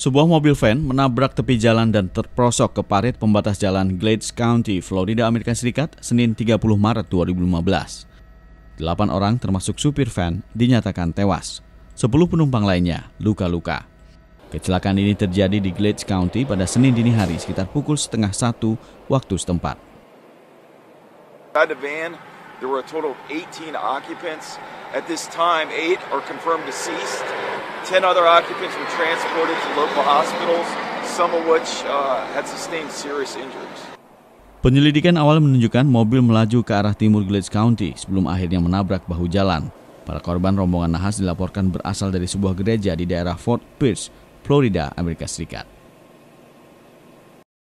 Sebuah mobil van menabrak tepi jalan dan terprosok ke parit pembatas jalan Glades County, Florida, Amerika Serikat, Senin 30 Maret 2015. Delapan orang termasuk supir van dinyatakan tewas. Sepuluh penumpang lainnya luka-luka. Kecelakaan ini terjadi di Glades County pada Senin dini hari sekitar pukul setengah satu waktu setempat. There were a total of 18 occupants. At this time, eight are confirmed deceased. Ten other occupants were transported to local hospitals, some of which uh, had sustained serious injuries. Penyelidikan awal menunjukkan mobil melaju ke arah timur Glades County sebelum akhirnya menabrak bahu jalan. Para korban rombongan nahas dilaporkan berasal dari sebuah gereja di daerah Fort Pierce, Florida, Amerika Serikat.